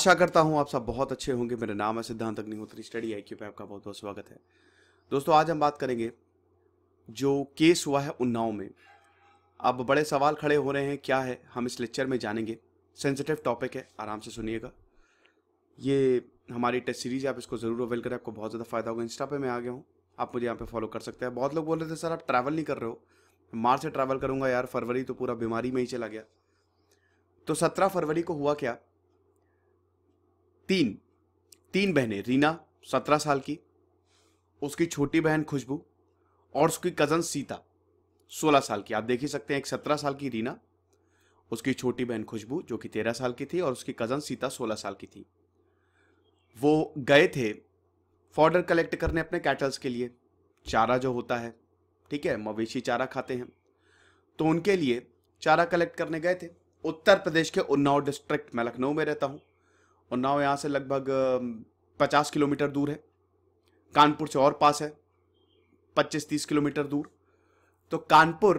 आशा करता हूँ आप सब बहुत अच्छे होंगे मेरा नाम है सिद्धांत अग्निहोत्री स्टडी आई क्यू पे आपका बहुत बहुत स्वागत है दोस्तों आज हम बात करेंगे जो केस हुआ है उन्नाव में अब बड़े सवाल खड़े हो रहे हैं क्या है हम इस लेक्चर में जानेंगे सेंसिटिव टॉपिक है आराम से सुनिएगा ये हमारी टेस्ट सीरीज़ आप इसको ज़रूर अवेल करें आपको बहुत ज़्यादा फ़ायदा होगा इंस्टा पे मैं आ गया हूँ आप मुझे यहाँ पे फॉलो कर सकते हैं बहुत लोग बोल रहे थे सर आप ट्रैवल नहीं कर रहे हो मार्च से ट्रैवल करूँगा यार फरवरी तो पूरा बीमारी में ही चला गया तो सत्रह फरवरी को हुआ क्या तीन तीन बहनें रीना सत्रह साल की उसकी छोटी बहन खुशबू और उसकी कज़न सीता सोलह साल की आप देख ही सकते हैं एक सत्रह साल की रीना उसकी छोटी बहन खुशबू जो कि तेरह साल की थी और उसकी कज़न सीता सोलह साल की थी वो गए थे फॉर्डर कलेक्ट करने अपने कैटल्स के लिए चारा जो होता है ठीक है मवेशी चारा खाते हैं तो उनके लिए चारा कलेक्ट करने गए थे उत्तर प्रदेश के उन्नाव डिस्ट्रिक्ट मैं लखनऊ में रहता हूँ उन्नाव यहाँ से लगभग पचास किलोमीटर दूर है कानपुर से और पास है पच्चीस तीस किलोमीटर दूर तो कानपुर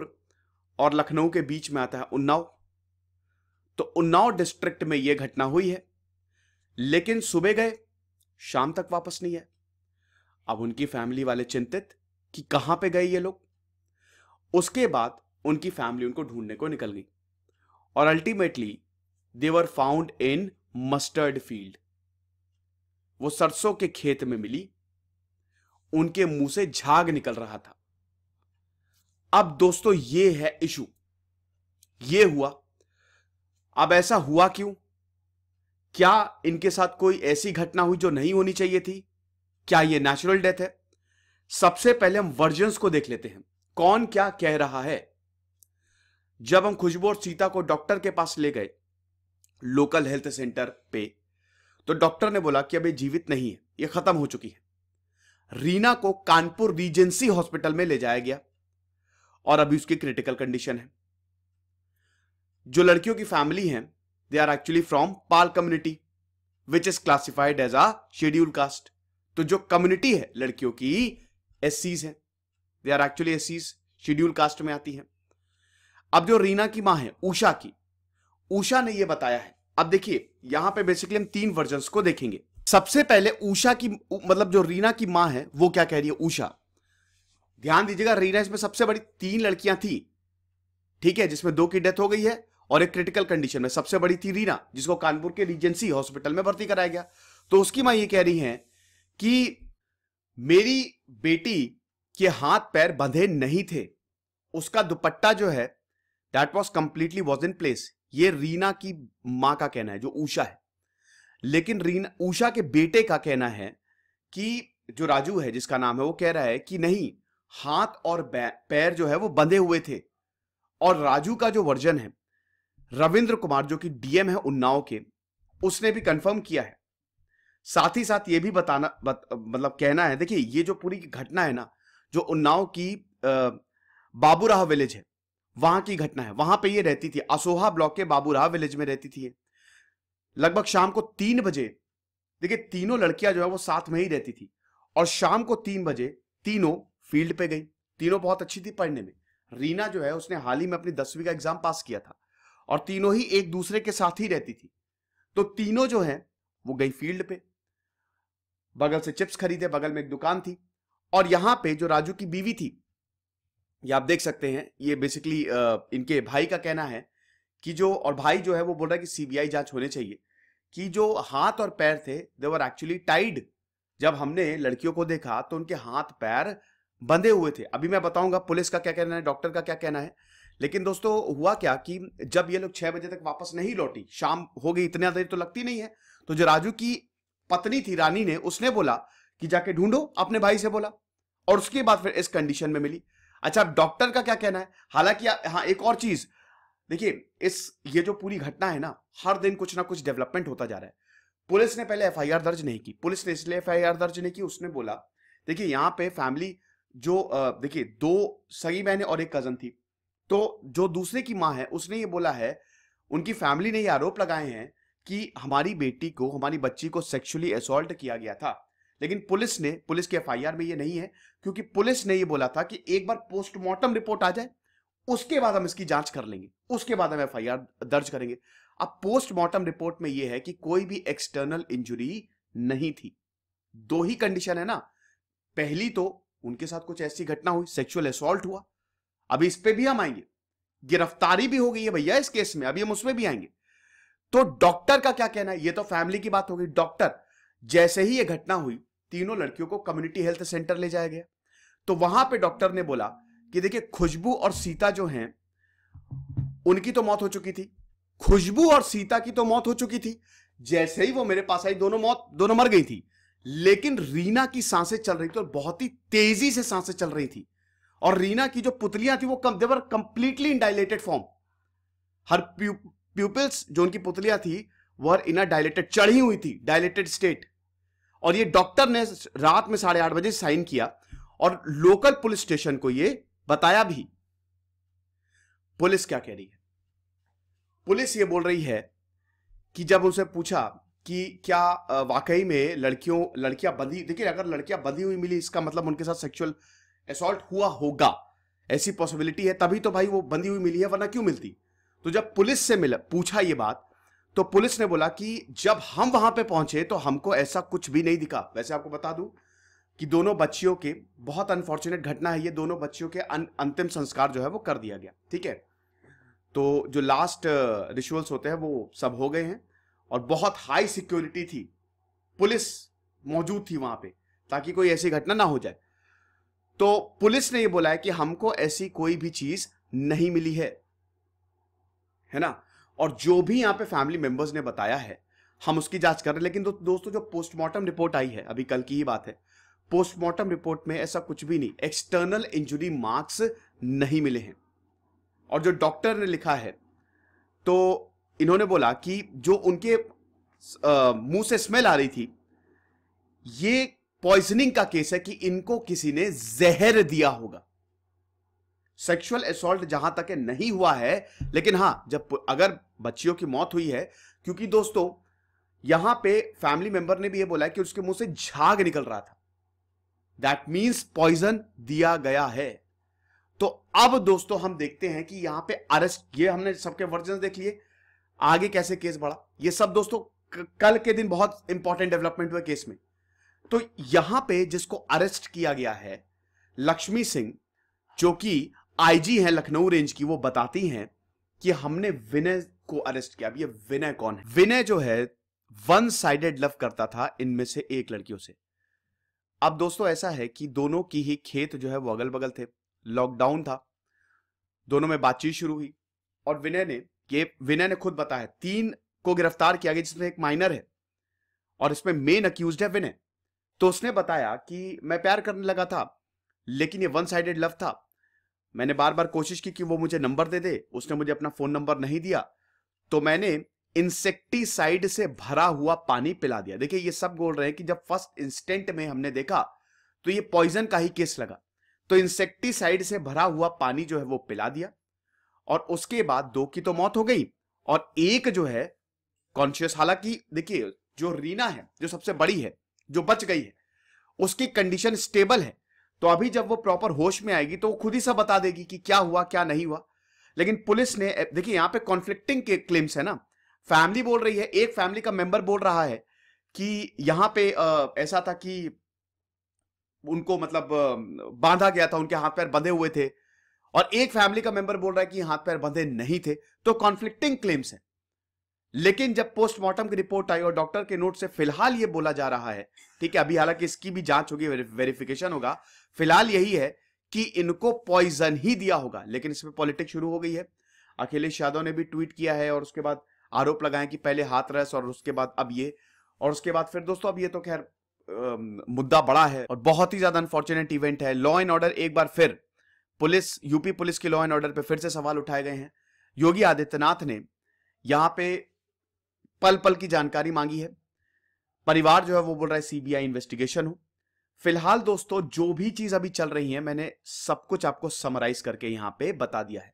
और लखनऊ के बीच में आता है उन्नाव तो उन्नाव डिस्ट्रिक्ट में यह घटना हुई है लेकिन सुबह गए शाम तक वापस नहीं आए अब उनकी फैमिली वाले चिंतित कि कहां पे गए ये लोग उसके बाद उनकी फैमिली उनको ढूंढने को निकल गई और ultimately they were found in mustard field वो सरसों के खेत में मिली उनके मुंह से झाग निकल रहा था अब दोस्तों ये है इशू ये हुआ अब ऐसा हुआ क्यों क्या इनके साथ कोई ऐसी घटना हुई जो नहीं होनी चाहिए थी क्या ये नेचुरल डेथ है सबसे पहले हम वर्जन्स को देख लेते हैं कौन क्या कह रहा है जब हम खुशबू और सीता को डॉक्टर के पास ले गए लोकल हेल्थ सेंटर पे तो डॉक्टर ने बोला कि अब ये जीवित नहीं है ये खत्म हो चुकी है रीना को कानपुर रीजेंसी हॉस्पिटल में ले जाया गया और अभी उसकी क्रिटिकल कंडीशन है जो लड़कियों की फैमिली है they are actually from Pal community which is classified as a scheduled caste तो जो कम्युनिटी है लड़कियों की एस है they are actually as scheduled caste में आती है अब जो रीना की मां है उषा की उषा ने यह बताया है अब देखिए यहां पे बेसिकली हम तीन वर्जन को देखेंगे सबसे पहले उषा की मतलब जो रीना की मां है वो क्या कह रही है उषा ध्यान दीजिएगा रीना इसमें सबसे बड़ी तीन लड़कियां थी ठीक है जिसमें दो की डेथ हो गई है और एक क्रिटिकल कंडीशन में सबसे बड़ी थी रीना जिसको कानपुर के रीजेंसी हॉस्पिटल में भर्ती कराया गया तो उसकी मां ये कह रही है कि मेरी बेटी के हाथ पैर बंधे नहीं थे उसका दुपट्टा जो है that was completely was in place ये रीना की मां का कहना है जो उषा है लेकिन रीना उषा के बेटे का कहना है कि जो राजू है जिसका नाम है वो कह रहा है कि नहीं हाथ और पैर जो है वो बंधे हुए थे और राजू का जो वर्जन है रविंद्र कुमार जो कि डीएम है उन्नाव के उसने भी कंफर्म किया है साथ ही साथ ये भी बताना बत, मतलब कहना है देखिए ये जो पूरी घटना है ना जो उन्नाव की बाबूराह विलेज है वहां की घटना है वहां पे ये रहती थी असोहा ब्लॉक के बाबूराव विलेज में रहती थी लगभग शाम को तीन बजे देखिए तीनों लड़कियां जो है वो साथ में ही रहती थी और शाम को तीन बजे तीनों फील्ड पे गई तीनों बहुत अच्छी थी पढ़ने में रीना जो है उसने हाल ही में अपनी दसवीं का एग्जाम पास किया था और तीनों ही एक दूसरे के साथ ही रहती थी तो तीनों जो है वो गई फील्ड पे बगल से चिप्स खरीदे बगल में एक दुकान थी और यहां पे जो राजू की बीवी थी ये आप देख सकते हैं ये बेसिकली इनके भाई का कहना है कि जो और भाई जो है वो बोल रहा है कि सीबीआई जांच होने चाहिए कि जो हाथ और पैर थे दे वर एक्चुअली टाइड जब हमने लड़कियों को देखा तो उनके हाथ पैर बंधे हुए थे अभी मैं बताऊंगा पुलिस का क्या कहना है डॉक्टर का क्या कहना है लेकिन दोस्तों हुआ क्या कि जब ये लोग छह बजे तक वापस नहीं लौटी शाम हो गई इतना देर तो लगती नहीं है तो जो राजू की पत्नी थी रानी ने उसने बोला कि जाके ढूंढो अपने भाई से बोला और उसके बाद फिर इस कंडीशन में मिली अच्छा डॉक्टर का क्या कहना है हालांकि हाँ एक और चीज देखिए इस ये जो पूरी घटना है ना हर दिन कुछ ना कुछ डेवलपमेंट होता जा रहा है पुलिस ने पहले एफआईआर दर्ज नहीं की पुलिस ने इसलिए एफआईआर दर्ज नहीं की उसने बोला देखिए यहाँ पे फैमिली जो देखिए दो सगी बहने और एक कजन थी तो जो दूसरे की माँ है उसने ये बोला है उनकी फैमिली ने ये आरोप लगाए हैं कि हमारी बेटी को हमारी बच्ची को सेक्सुअली असोल्ट किया गया था लेकिन पुलिस ने पुलिस के एफआईआर में ये नहीं है क्योंकि पुलिस ने ये बोला था कि एक बार पोस्टमार्टम रिपोर्ट आ जाए उसके बाद हम इसकी जांच कर लेंगे उसके बाद हम एफ दर्ज करेंगे अब पोस्टमार्टम रिपोर्ट में यह है कि कोई भी एक्सटर्नल इंजुरी नहीं थी दो ही कंडीशन है ना पहली तो उनके साथ कुछ ऐसी घटना हुई सेक्सुअल असॉल्ट हुआ अभी इस पर भी हम आएंगे गिरफ्तारी भी हो गई है भैया इस केस में अभी हम उसमें भी आएंगे तो डॉक्टर का क्या कहना है ये तो फैमिली की बात हो गई डॉक्टर जैसे ही यह घटना हुई तीनों लड़कियों को कम्युनिटी हेल्थ सेंटर ले जाया गया तो वहां पे डॉक्टर ने बोला कि देखिए खुशबू और सीता जो हैं उनकी तो मौत हो चुकी थी खुशबू और सीता की तो मौत हो चुकी थी जैसे ही वो मेरे पास आई दोनों मौत दोनों मर गई थी लेकिन रीना की सांसें चल रही थी और बहुत ही तेजी से सांसें चल रही थी और रीना की जो पुतलियां थी वो कम they were completely dilated form her pupils जो उनकी पुतलियां थी वह इन डायलेटेड चढ़ी हुई थी डायलेटेड स्टेट और ये डॉक्टर ने रात में साढ़े आठ बजे साइन किया और लोकल पुलिस स्टेशन को ये बताया भी पुलिस क्या कह रही है पुलिस ये बोल रही है कि जब उनसे पूछा कि क्या वाकई में लड़कियों लड़कियां बंधी देखिए अगर लड़कियां बंधी हुई मिली इसका मतलब उनके साथ सेक्सुअल असॉल्ट हुआ होगा ऐसी पॉसिबिलिटी है तभी तो भाई वो बंधी हुई मिली है वरना क्यों मिलती तो जब पुलिस से मिला पूछा ये बात तो पुलिस ने बोला कि जब हम वहां पे पहुंचे तो हमको ऐसा कुछ भी नहीं दिखा वैसे आपको बता दूं कि दोनों बच्चियों के बहुत अनफॉर्चुनेट घटना है ये दोनों बच्चियों के अं-, अंतिम संस्कार जो है वो कर दिया गया ठीक है तो जो लास्ट रिचुअल्स uh, होते हैं वो सब हो गए हैं और बहुत हाई सिक्योरिटी थी पुलिस मौजूद थी वहां पे ताकि कोई ऐसी घटना ना हो जाए तो पुलिस ने ये बोला है कि हमको ऐसी कोई भी चीज नहीं मिली है है ना और जो भी यहाँ पे फैमिली मेंबर्स ने बताया है हम उसकी जांच कर रहे हैं लेकिन दो, दोस्तों जो पोस्टमार्टम रिपोर्ट आई है अभी कल की ही बात है पोस्टमार्टम रिपोर्ट में ऐसा कुछ भी नहीं एक्सटर्नल इंजुरी मार्क्स नहीं मिले हैं और जो डॉक्टर ने लिखा है तो इन्होंने बोला कि जो उनके मुंह से स्मेल आ रही थी ये पॉइजनिंग का केस है कि इनको किसी ने जहर दिया होगा सेक्सुअल असोल्ट जहां तक है नहीं हुआ है लेकिन हाँ जब अगर बच्चियों की मौत हुई है क्योंकि दोस्तों यहां पे फैमिली मेंबर ने भी ये बोला है कि उसके मुंह से झाग निकल रहा था दैट मीन्स पॉइजन दिया गया है तो अब दोस्तों हम देखते हैं कि यहां पे अरेस्ट ये हमने सबके वर्जन देख लिए आगे कैसे केस बढ़ा ये सब दोस्तों कल के दिन बहुत इंपॉर्टेंट डेवलपमेंट हुआ केस में तो यहां पे जिसको अरेस्ट किया गया है लक्ष्मी सिंह जो कि आईजी हैं लखनऊ रेंज की वो बताती हैं कि हमने विनय को अरेस्ट किया ये विनय कौन है विनय जो है वन साइडेड लव करता था इनमें से एक लड़कियों से अब दोस्तों ऐसा है कि दोनों की ही खेत जो है वो अगल बगल थे लॉकडाउन था दोनों में बातचीत शुरू हुई और विनय ने ये विनय ने खुद बताया तीन को गिरफ्तार किया गया जिसमें एक माइनर है और इसमें मेन अक्यूज है विनय तो उसने बताया कि मैं प्यार करने लगा था लेकिन ये वन साइडेड लव था मैंने बार बार कोशिश की कि वो मुझे नंबर दे दे उसने मुझे अपना फोन नंबर नहीं दिया तो मैंने इंसेक्टिसाइड से भरा हुआ पानी पिला दिया देखिए ये सब बोल रहे हैं कि जब फर्स्ट इंस्टेंट में हमने देखा तो ये पॉइजन का ही केस लगा तो इंसेक्टिसाइड से भरा हुआ पानी जो है वो पिला दिया और उसके बाद दो की तो मौत हो गई और एक जो है कॉन्शियस हालांकि देखिए जो रीना है जो सबसे बड़ी है जो बच गई है उसकी कंडीशन स्टेबल है तो अभी जब वो प्रॉपर होश में आएगी तो वो खुद ही सब बता देगी कि क्या हुआ क्या नहीं हुआ लेकिन पुलिस ने देखिए यहां पे कॉन्फ्लिक्टिंग के क्लेम्स है ना फैमिली बोल रही है एक फैमिली का मेंबर बोल रहा है कि यहां पे आ, ऐसा था कि उनको मतलब बांधा गया था उनके हाथ पैर बंधे हुए थे और एक फैमिली का मेंबर बोल रहा है कि हाथ पैर बंधे नहीं थे तो कॉन्फ्लिक्टिंग क्लेम्स है लेकिन जब पोस्टमार्टम की रिपोर्ट आई और डॉक्टर के नोट से फिलहाल ये बोला जा रहा है ठीक है अभी हालांकि इसकी भी जांच होगी वेरिफिकेशन होगा फिलहाल यही है कि इनको पॉइजन ही दिया होगा लेकिन इसमें पॉलिटिक्स शुरू हो गई है अखिलेश यादव ने भी ट्वीट किया है और उसके बाद आरोप लगाए कि पहले हाथ रस और उसके बाद अब ये और उसके बाद फिर दोस्तों अब ये तो खैर मुद्दा बड़ा है और बहुत ही ज्यादा अनफॉर्चुनेट इवेंट है लॉ एंड ऑर्डर एक बार फिर पुलिस यूपी पुलिस के लॉ एंड ऑर्डर पर फिर से सवाल उठाए गए हैं योगी आदित्यनाथ ने यहां पे पल पल की जानकारी मांगी है परिवार जो है वो बोल रहा है सीबीआई इन्वेस्टिगेशन हो फिलहाल दोस्तों जो भी चीज अभी चल रही है मैंने सब कुछ आपको समराइज करके यहां पे बता दिया है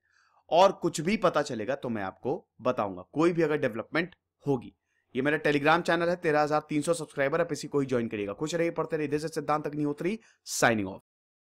और कुछ भी पता चलेगा तो मैं आपको बताऊंगा कोई भी अगर डेवलपमेंट होगी ये मेरा टेलीग्राम चैनल है तेरह हजार तीन सौ सब्सक्राइबर आप इसी को ही ज्वाइन करिएगा खुश रहिए पढ़ते रहिए सिद्धांत अग्निहोत्री साइनिंग ऑफ